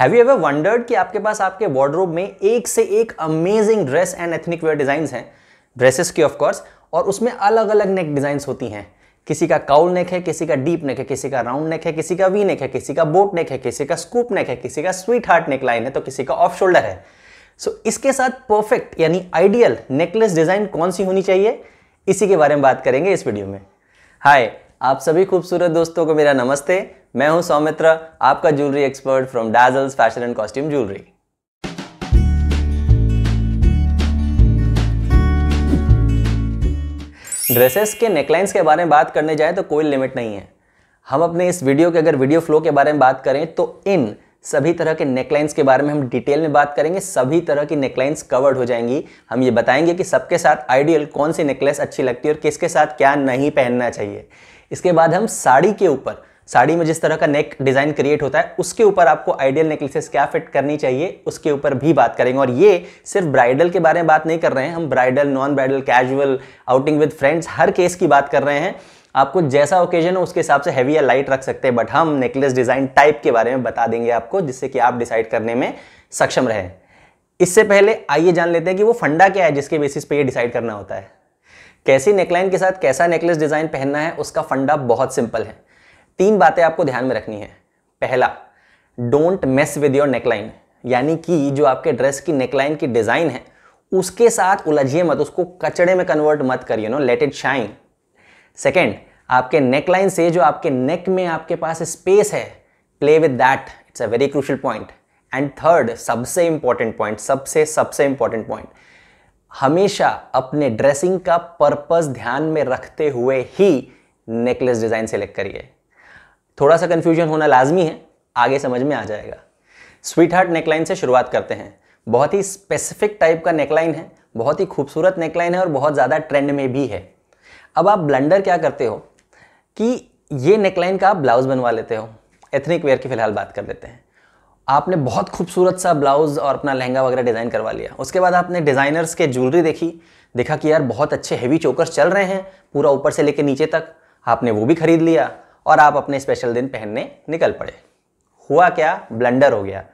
Have you ever wondered कि आपके पास आपके वार्ड्रोब में एक से एक amazing dress and ethnic wear design हैं ड्रेसेस की ऑफ कोर्स और उसमें अलग अलग नेक डिजाइन होती हैं किसी का काउल नेक है किसी का डीप नेक है किसी का राउंड नेक है किसी का वी नेक है किसी का बोट नेक है किसी का स्कूप नेक है किसी का स्वीट हार्ट नेक लाइन है तो किसी का ऑफ शोल्डर है सो so, इसके साथ परफेक्ट यानी आइडियल नेकलेस डिज़ाइन कौन सी होनी चाहिए इसी के बारे में बात करेंगे इस वीडियो में हाय आप सभी खूबसूरत दोस्तों को मेरा नमस्ते मैं हूं सौमित्र आपका jewellery expert from Dazzles fashion and costume jewellery dresses के नेकलाइंस के बारे में बात करने जाए तो कोई लिमिट नहीं है हम अपने इस वीडियो के अगर वीडियो फ्लो के बारे में बात करें तो इन सभी तरह के नेकलाइंस के बारे में हम डिटेल में बात करेंगे सभी तरह की नेकलाइंस कवर्ड हो जाएंगी हम ये बताएंगे कि सबके साथ आइडियल कौन सी नेकलेस अच्छी लगती है और किसके साथ क्या नहीं पहनना चाहिए इसके बाद हम साड़ी के ऊपर साड़ी में जिस तरह का नेक डिज़ाइन क्रिएट होता है उसके ऊपर आपको आइडियल नेकलेसेस क्या फिट करनी चाहिए उसके ऊपर भी बात करेंगे और ये सिर्फ ब्राइडल के बारे में बात नहीं कर रहे हैं हम bridal non bridal casual outing with friends हर केस की बात कर रहे हैं आपको जैसा ओकेजन हो उसके हिसाब से हैवी या लाइट रख सकते हैं बट हम नेकलेस डिज़ाइन टाइप के बारे में बता देंगे आपको जिससे कि आप डिसाइड करने में सक्षम रहें इससे पहले आइए जान लेते हैं कि वो फंडा क्या है जिसके बेसिस पे ये डिसाइड करना होता है कैसी नेकलाइन के साथ कैसा नेकलेस डिज़ाइन पहनना है उसका फंडा बहुत सिंपल है तीन बातें आपको ध्यान में रखनी है पहला don't mess with your neckline यानी कि जो आपके ड्रेस की नेकलाइन की डिज़ाइन है उसके साथ उलझिए मत उसको कचड़े में कन्वर्ट मत करिए no let it shine second आपके नेकलाइन से जो आपके नेक में आपके पास स्पेस है play with that it's a very crucial point and third सबसे इंपॉर्टेंट पॉइंट सबसे सबसे इंपॉर्टेंट पॉइंट हमेशा अपने ड्रेसिंग का पर्पस ध्यान में रखते हुए ही नेकलेस डिज़ाइन सेलेक्ट करिए थोड़ा सा कन्फ्यूजन होना लाजमी है आगे समझ में आ जाएगा स्वीट हार्ट नेकलाइन से शुरुआत करते हैं बहुत ही स्पेसिफिक टाइप का नेकलाइन है बहुत ही खूबसूरत नेकलाइन है और बहुत ज़्यादा ट्रेंड में भी है अब आप ब्लंडर क्या करते हो कि ये नेकलाइन का आप ब्लाउज़ बनवा लेते हो एथनिक वेयर की फ़िलहाल बात कर लेते हैं आपने बहुत खूबसूरत सा ब्लाउज़ और अपना लहंगा वगैरह डिज़ाइन करवा लिया उसके बाद आपने डिज़ाइनर्स के ज्वेलरी देखी देखा कि यार बहुत अच्छे हैवी चोकर्स चल रहे हैं पूरा ऊपर से लेकर नीचे तक आपने वो भी खरीद लिया और आप अपने स्पेशल दिन पहनने निकल पड़े हुआ क्या ब्लंडर हो गया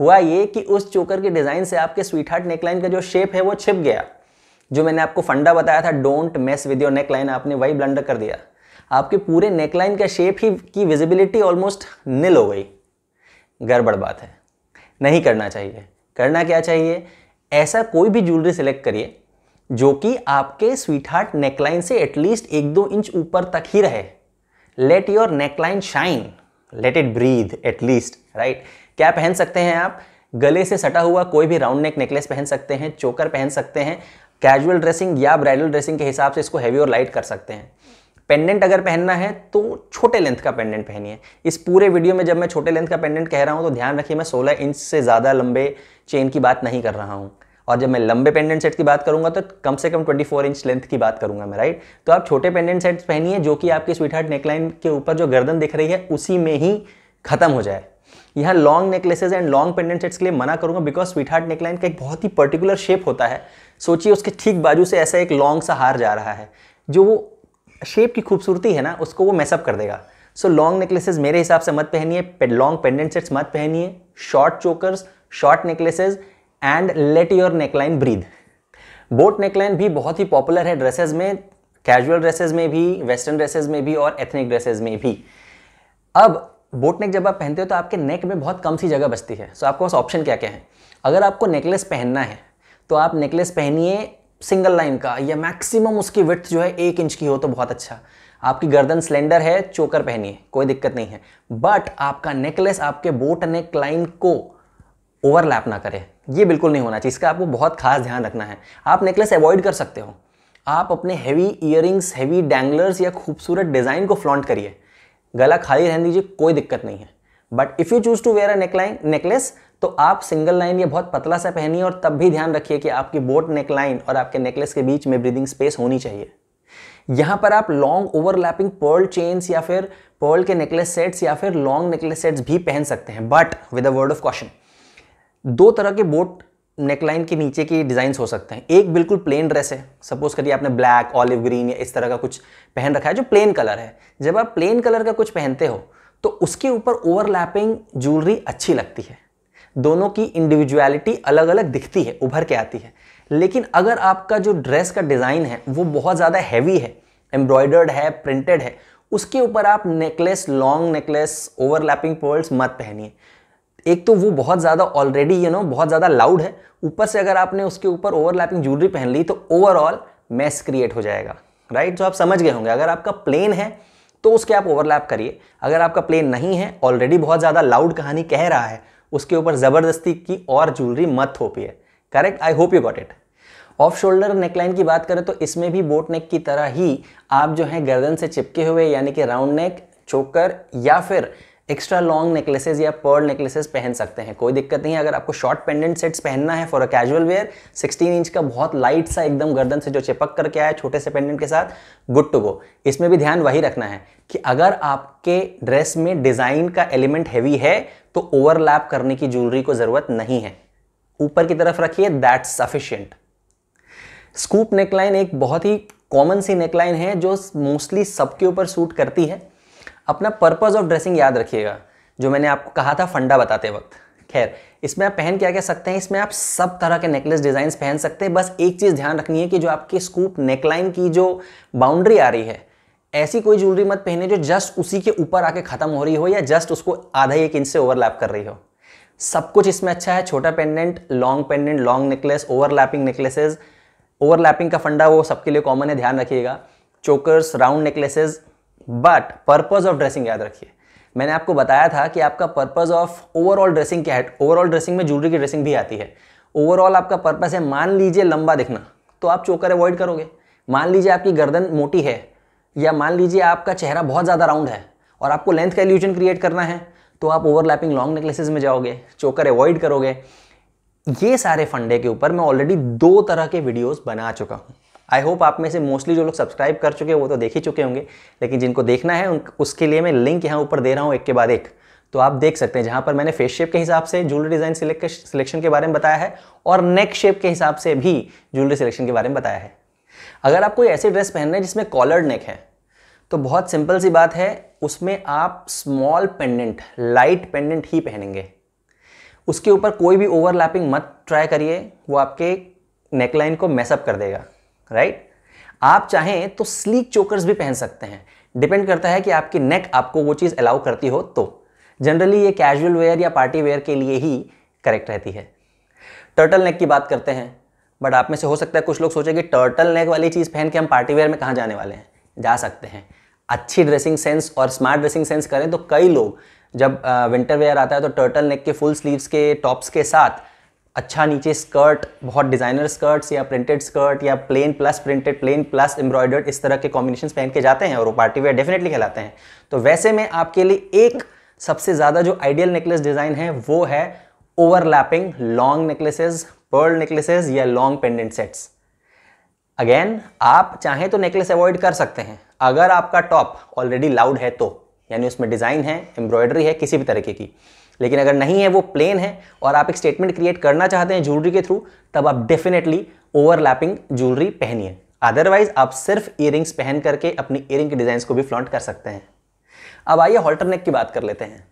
हुआ ये कि उस चोकर के डिज़ाइन से आपके स्वीट हार्ट नेकलाइन का जो शेप है वो छिप गया जो मैंने आपको फंडा बताया था don't mess with your neckline आपने वही ब्लंडर कर दिया आपके पूरे नेकलाइन का शेप ही की विजिबिलिटी ऑलमोस्ट निल हो गई गड़बड़ बात है नहीं करना चाहिए करना क्या चाहिए ऐसा कोई भी ज्वेलरी सिलेक्ट करिए जो कि आपके स्वीट हार्ट नेकलाइन से एटलीस्ट एक दो इंच ऊपर तक ही रहे let your neckline shine let it breathe at least right क्या पहन सकते हैं आप गले से सटा हुआ कोई भी राउंड नेक नेकलेस पहन सकते हैं चोकर पहन सकते हैं कैजुअल ड्रेसिंग या ब्राइडल ड्रेसिंग के हिसाब से इसको हैवी और लाइट कर सकते हैं पेंडेंट अगर पहनना है तो छोटे लेंथ का पेंडेंट पहनिए इस पूरे वीडियो में जब मैं छोटे लेंथ का पेंडेंट कह रहा हूँ तो ध्यान रखिए मैं सोलह इंच से ज़्यादा लंबे चेन की बात नहीं कर रहा हूँ और जब मैं लंबे पेंडेंट सेट की बात करूंगा तो कम से कम 24 इंच लेंथ की बात करूंगा मैं राइट तो आप छोटे पेंडेंट सेट्स पहनिए जो कि आपके स्वीट हार्ट नेकलाइन के ऊपर जो गर्दन दिख रही है उसी में ही खत्म हो जाए यहाँ long necklaces and long pendant sets के लिए मना करूंगा बिकॉज स्वीट हार्ट नेकलाइन का एक बहुत ही पर्टिकुलर शेप होता है सोचिए उसके ठीक बाजू से ऐसा एक लॉन्ग सा हार जा रहा है जो वो शेप की खूबसूरती है ना उसको वो मैसअप कर देगा सो लॉन्ग नेकलेसेस मेरे हिसाब से मत पहनिए लॉन्ग पेंडेंट सेट्स मत पहनिए short chokers short necklaces and let your neckline breathe boat neckline भी बहुत ही पॉपुलर है ड्रेसेस में कैजुअल ड्रेसेस में भी वेस्टर्न ड्रेसेस में भी और एथनिक ड्रेसेस में भी अब बोट नेक जब आप पहनते हो तो आपके नेक में बहुत कम सी जगह बचती है सो so, आपके पास ऑप्शन क्या क्या है अगर आपको नेकलेस पहनना है तो आप नेकलेस पहनिए सिंगल लाइन का या मैक्सिमम उसकी विथ जो है एक इंच की हो तो बहुत अच्छा आपकी गर्दन स्लेंडर है चोकर पहनिए कोई दिक्कत नहीं है बट आपका नेकलेस आपके बोट नेक लाइन को ओवरलैप ना करे ये बिल्कुल नहीं होना चाहिए इसका आपको बहुत खास ध्यान रखना है आप नेकलेस अवॉइड कर सकते हो आप अपने हैवी ईयरिंग्स हैवी डैंगलर्स या खूबसूरत डिज़ाइन को फ्लॉन्ट करिए गला खाली रहने दीजिए कोई दिक्कत नहीं है but if you choose to wear a neckline necklace तो आप सिंगल लाइन या बहुत पतला सा पहनिए और तब भी ध्यान रखिए कि आपकी बोट नेक लाइन और आपके नेकलेस के बीच में ब्रीदिंग स्पेस होनी चाहिए यहाँ पर आप लॉन्ग ओवरलैपिंग पर्ल चेन्स या फिर पर्ल के नेकलेस सेट्स या फिर लॉन्ग नेकलेस सेट्स भी पहन सकते हैं but with a word of caution दो तरह के बोट नेकलाइन के नीचे के डिज़ाइन हो सकते हैं एक बिल्कुल प्लेन ड्रेस है सपोज करिए आपने ब्लैक ऑलिव ग्रीन या इस तरह का कुछ पहन रखा है जो प्लेन कलर है जब आप प्लेन कलर का कुछ पहनते हो तो उसके ऊपर ओवरलैपिंग ज्वेलरी अच्छी लगती है दोनों की इंडिविजुअलिटी अलग अलग दिखती है उभर के आती है लेकिन अगर आपका जो ड्रेस का डिज़ाइन है वो बहुत ज़्यादा हैवी है एम्ब्रॉयडर्ड है प्रिंटेड है उसके ऊपर आप necklace long necklace overlapping pearls मत पहनिए एक तो वो बहुत ज़्यादा ऑलरेडी यू नो बहुत ज़्यादा लाउड है ऊपर से अगर आपने उसके ऊपर ओवरलैपिंग ज्वेलरी पहन ली तो ओवरऑल मैस क्रिएट हो जाएगा राइट right? जो तो आप समझ गए होंगे अगर आपका प्लेन है तो उसके आप ओवरलैप करिए अगर आपका प्लेन नहीं है ऑलरेडी बहुत ज़्यादा लाउड कहानी कह रहा है उसके ऊपर ज़बरदस्ती की और ज्वेलरी मत थोपिए correct I hope you got it off shoulder neckline की बात करें तो इसमें भी बोट नेक की तरह ही आप जो है गर्दन से चिपके हुए यानी कि राउंड नेक चोकर या फिर एक्स्ट्रा लॉन्ग नेकलेसेस या पर्ल नेकलेसेस पहन सकते हैं कोई दिक्कत नहीं है अगर आपको शॉर्ट पेंडेंट सेट्स पहनना है for a casual wear 16 inch का बहुत लाइट सा एकदम गर्दन से जो चिपक करके आया छोटे से पेंडेंट के साथ गुड टू गो इसमें भी ध्यान वही रखना है कि अगर आपके ड्रेस में डिज़ाइन का एलिमेंट हैवी है तो ओवरलैप करने की ज्वेलरी को ज़रूरत नहीं है ऊपर की तरफ रखिए दैट्स सफिशियंट स्कूप नेकलाइन एक बहुत ही कॉमन सी नेकलाइन है जो मोस्टली सबके ऊपर सूट करती है अपना पर्पज़ ऑफ ड्रेसिंग याद रखिएगा जो मैंने आपको कहा था फंडा बताते वक्त खैर इसमें आप पहन क्या क्या सकते हैं इसमें आप सब तरह के नेकलेस डिज़ाइन पहन सकते हैं बस एक चीज़ ध्यान रखनी है कि जो आपके स्कूप नेकलाइन की जो बाउंड्री आ रही है ऐसी कोई ज्वेलरी मत पहने जो जस्ट उसी के ऊपर आके ख़त्म हो रही हो या जस्ट उसको आधा एक इंच से ओवरलैप कर रही हो सब कुछ इसमें अच्छा है छोटा pendant long pendant long necklace overlapping necklaces overlapping का फंडा वो सबके लिए कॉमन है ध्यान रखिएगा chokers round necklaces but purpose of dressing याद रखिए मैंने आपको बताया था कि आपका पर्पज ऑफ ओवरऑल ड्रेसिंग क्या है ओवरऑल ड्रेसिंग में ज्वेलरी की ड्रेसिंग भी आती है ओवरऑल आपका पर्पज है मान लीजिए लंबा दिखना तो आप चोकर अवॉइड करोगे मान लीजिए आपकी गर्दन मोटी है या मान लीजिए आपका चेहरा बहुत ज़्यादा राउंड है और आपको लेंथ का एल्यूजन क्रिएट करना है तो आप ओवरलैपिंग लॉन्ग नेकलेसेस में जाओगे चोकर अवॉइड करोगे ये सारे फंडे के ऊपर मैं ऑलरेडी दो तरह के वीडियोस बना चुका हूँ आई होप आप में से मोस्टली जो लोग सब्सक्राइब कर चुके हैं वो तो देख ही चुके होंगे लेकिन जिनको देखना है उसके लिए मैं लिंक यहाँ ऊपर दे रहा हूँ एक के बाद एक तो आप देख सकते हैं जहाँ पर मैंने फेस शेप के हिसाब से ज्वेलरी डिज़ाइन सिलेक्शन के बारे में बताया है और नेक शेप के हिसाब से भी ज्वेलरी सिलेक्शन के बारे में बताया है अगर आप कोई ऐसी ड्रेस पहन रहे हैं जिसमें कॉलर्ड नेक है तो बहुत सिंपल सी बात है उसमें आप स्मॉल पेंडेंट लाइट पेंडेंट ही पहनेंगे उसके ऊपर कोई भी ओवरलैपिंग मत ट्राई करिए वो आपके नेकलाइन को मैसअप कर देगा राइट आप चाहें तो स्लीक चोकर्स भी पहन सकते हैं डिपेंड करता है कि आपकी नेक आपको वो चीज़ अलाउ करती हो तो जनरली ये कैजुअल वेयर या पार्टी वेयर के लिए ही करेक्ट रहती है टर्टल नेक की बात करते हैं बट आप में से हो सकता है कुछ लोग सोचें कि टर्टल नेक वाली चीज़ पहन के हम पार्टी वेयर में कहाँ जाने वाले हैं जा सकते हैं अच्छी ड्रेसिंग सेंस और स्मार्ट ड्रेसिंग सेंस करें तो कई लोग जब विंटर वेयर आता है तो टर्टल नेक के फुल स्लीव्स के टॉप्स के साथ अच्छा नीचे स्कर्ट बहुत डिज़ाइनर स्कर्ट्स या प्रिंटेड स्कर्ट या plain plus printed plain plus embroidered इस तरह के कॉम्बिनेशन पहन के जाते हैं और वो पार्टी वेयर डेफिनेटली कहलाते हैं तो वैसे में आपके लिए एक सबसे ज़्यादा जो आइडियल नेकलेस डिज़ाइन है वो है overlapping long necklaces pearl necklaces या लॉन्ग पेंडेंट सेट्स अगेन आप चाहें तो नेकलेस अवॉइड कर सकते हैं अगर आपका टॉप ऑलरेडी लाउड है तो यानी उसमें डिज़ाइन है एम्ब्रॉयडरी है किसी भी तरीके की लेकिन अगर नहीं है वो प्लेन है और आप एक स्टेटमेंट क्रिएट करना चाहते हैं ज्वेलरी के थ्रू तब आप डेफिनेटली ओवरलैपिंग ज्वेलरी पहनिए अदरवाइज आप सिर्फ इयरिंग्स पहन करके अपनी इयरिंग के डिजाइन को भी फ्लॉन्ट कर सकते हैं अब आइए हॉल्टर नेक की बात कर लेते हैं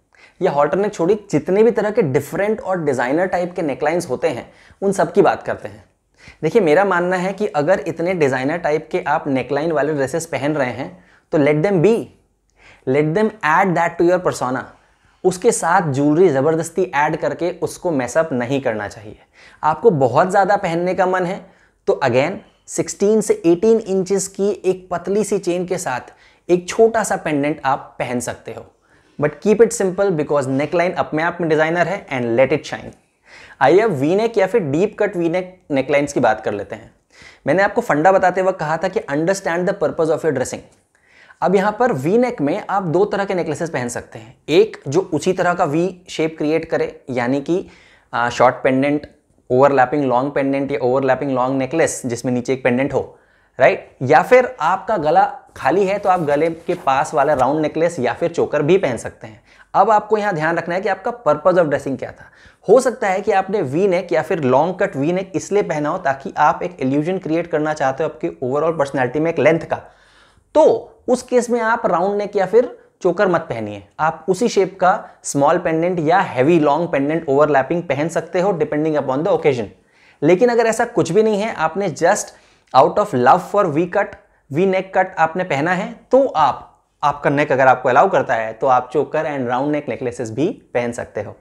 यह हॉल्टर नेक छोड़ी जितने भी तरह के डिफरेंट और डिज़ाइनर टाइप के नेकलाइंस होते हैं उन सब की बात करते हैं देखिए मेरा मानना है कि अगर इतने डिज़ाइनर टाइप के आप नेकलाइन वाले ड्रेसेस पहन रहे हैं तो let them be let them add that to your persona उसके साथ ज्वेलरी ज़बरदस्ती ऐड करके उसको मैसअप नहीं करना चाहिए आपको बहुत ज़्यादा पहनने का मन है तो अगेन 16 से 18 इंचेस की एक पतली सी चेन के साथ एक छोटा सा पेंडेंट आप पहन सकते हो but keep it simple because neckline अपने आप में डिज़ाइनर है एंड लेट इट शाइन आइए अब वीनेक या फिर डीप कट वीनेक नेकलाइंस की बात कर लेते हैं मैंने आपको फंडा बताते वक्त कहा था कि understand the purpose of your dressing अब यहाँ पर वी नेक में आप दो तरह के नेकलेसेस पहन सकते हैं एक जो उसी तरह का वी शेप क्रिएट करे यानी कि short pendant overlapping long pendant या ओवरलैपिंग लॉन्ग नेकलेस जिसमें नीचे एक पेंडेंट हो राइट या फिर आपका गला खाली है तो आप गले के पास वाला राउंड नेकलेस या फिर चोकर भी पहन सकते हैं अब आपको यहाँ ध्यान रखना है कि आपका पर्पज ऑफ ड्रेसिंग क्या था हो सकता है कि आपने वी नेक या फिर लॉन्ग कट वी नेक इसलिए पहना हो ताकि आप एक एल्यूजन क्रिएट करना चाहते हो आपकी ओवरऑल पर्सनैलिटी में एक लेंथ का तो उस केस में आप राउंड नेक या फिर चोकर मत पहनिए आप उसी शेप का स्मॉल पेंडेंट या हैवी लॉन्ग पेंडेंट ओवरलैपिंग पहन सकते हो डिपेंडिंग अपॉन द ओकेजन लेकिन अगर ऐसा कुछ भी नहीं है आपने just out of love for V cut V neck cut आपने पहना है तो आप आपका नेक अगर आपको अलाउ करता है तो आप चोकर एंड राउंड नेक नेकलेसेस भी पहन सकते हो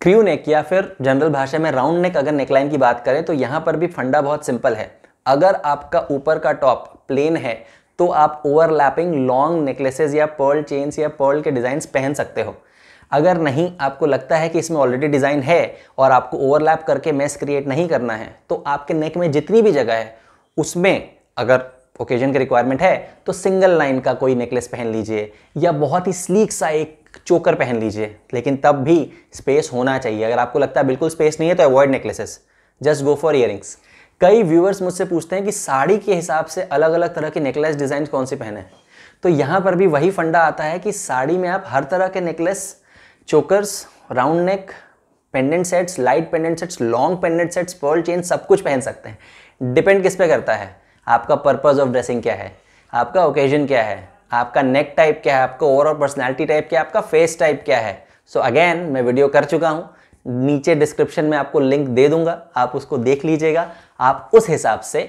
क्रियो नेक या फिर जनरल भाषा में राउंड नेक अगर नेकलाइन की बात करें तो यहां पर भी फंडा बहुत सिंपल है अगर आपका ऊपर का टॉप प्लेन है तो आप ओवरलैपिंग लॉन्ग नेकलेसेज या पर्ल चेन्स या पर्ल के डिज़ाइंस पहन सकते हो अगर नहीं आपको लगता है कि इसमें ऑलरेडी डिज़ाइन है और आपको ओवरलैप करके मेस क्रिएट नहीं करना है तो आपके नेक में जितनी भी जगह है उसमें अगर ओकेजन के रिक्वायरमेंट है तो सिंगल लाइन का कोई नेकलेस पहन लीजिए या बहुत ही स्लीक सा एक चोकर पहन लीजिए लेकिन तब भी स्पेस होना चाहिए अगर आपको लगता है बिल्कुल स्पेस नहीं है तो avoid necklaces just go for earrings कई व्यूअर्स मुझसे पूछते हैं कि साड़ी के हिसाब से अलग अलग तरह के नेकलेस डिज़ाइन कौन से पहने तो यहाँ पर भी वही फंडा आता है कि साड़ी में आप हर तरह के necklace chokers round neck pendant sets light pendant sets long pendant sets pearl chain सब कुछ पहन सकते हैं डिपेंड किस पे करता है आपका पर्पज़ ऑफ ड्रेसिंग क्या है आपका ओकेजन क्या है आपका नेक टाइप क्या है आपका ओवरऑल पर्सनैलिटी टाइप क्या है आपका फेस टाइप क्या है सो so अगेन मैं वीडियो कर चुका हूँ नीचे डिस्क्रिप्शन में आपको लिंक दे दूंगा आप उसको देख लीजिएगा आप उस हिसाब से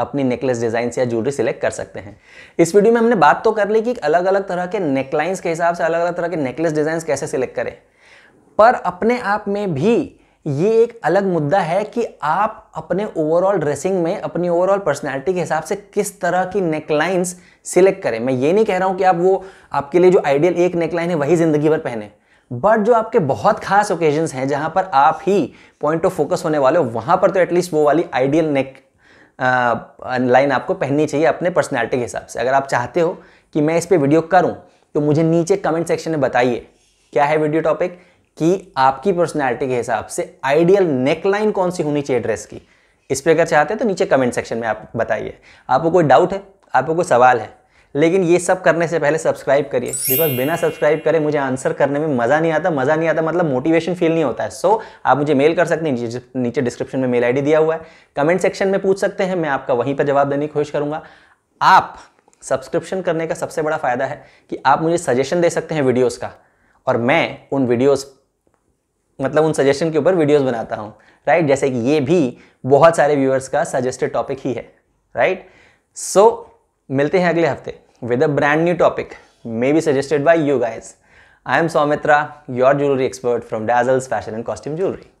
अपनी नेकलेस डिजाइन या ज्वेलरी सिलेक्ट कर सकते हैं इस वीडियो में हमने बात तो कर ली कि अलग अलग तरह के नेकलाइंस के हिसाब से अलग अलग तरह के नेकलेस डिजाइन कैसे सिलेक्ट करें पर अपने आप में भी ये एक अलग मुद्दा है कि आप अपने ओवरऑल ड्रेसिंग में अपनी ओवरऑल पर्सनैलिटी के हिसाब से किस तरह की नेकलाइंस सिलेक्ट करें मैं ये नहीं कह रहा हूं कि आप वो आपके लिए जो आइडियल एक नेकलाइन है वही ज़िंदगी भर पहने बट जो आपके बहुत खास ओकेजन्स हैं जहां पर आप ही पॉइंट ऑफ फोकस होने वाले हो वहां पर तो एटलीस्ट वो वाली आइडियल नेक लाइन आपको पहननी चाहिए अपने पर्सनैलिटी के हिसाब से अगर आप चाहते हो कि मैं इस पर वीडियो करूँ तो मुझे नीचे कमेंट सेक्शन में बताइए क्या है वीडियो टॉपिक कि आपकी पर्सनैलिटी के हिसाब से आइडियल नेक लाइन कौन सी होनी चाहिए ड्रेस की इस पर अगर चाहते हैं तो नीचे कमेंट सेक्शन में आप बताइए आपको कोई डाउट है आपको कोई सवाल है लेकिन ये सब करने से पहले सब्सक्राइब करिए बिकॉज बिना सब्सक्राइब करे मुझे आंसर करने में मज़ा नहीं आता मज़ा नहीं आता मतलब मोटिवेशन फील नहीं होता है सो so, आप मुझे मेल कर सकते हैं नीचे डिस्क्रिप्शन में मेल आईडी दिया हुआ है कमेंट सेक्शन में पूछ सकते हैं मैं आपका वहीं पर जवाब देने की कोशिश करूंगा आप सब्सक्रिप्शन करने का सबसे बड़ा फ़ायदा है कि आप मुझे सजेशन दे सकते हैं वीडियोज़ का और मैं उन वीडियोज़ मतलब उन सजेशन के ऊपर वीडियोस बनाता हूँ राइट जैसे कि ये भी बहुत सारे व्यूअर्स का सजेस्टेड टॉपिक ही है राइट सो so, मिलते हैं अगले हफ्ते with a brand new topic maybe suggested by you guys I am Soumitra your jewellery expert from Dazzles fashion and costume jewellery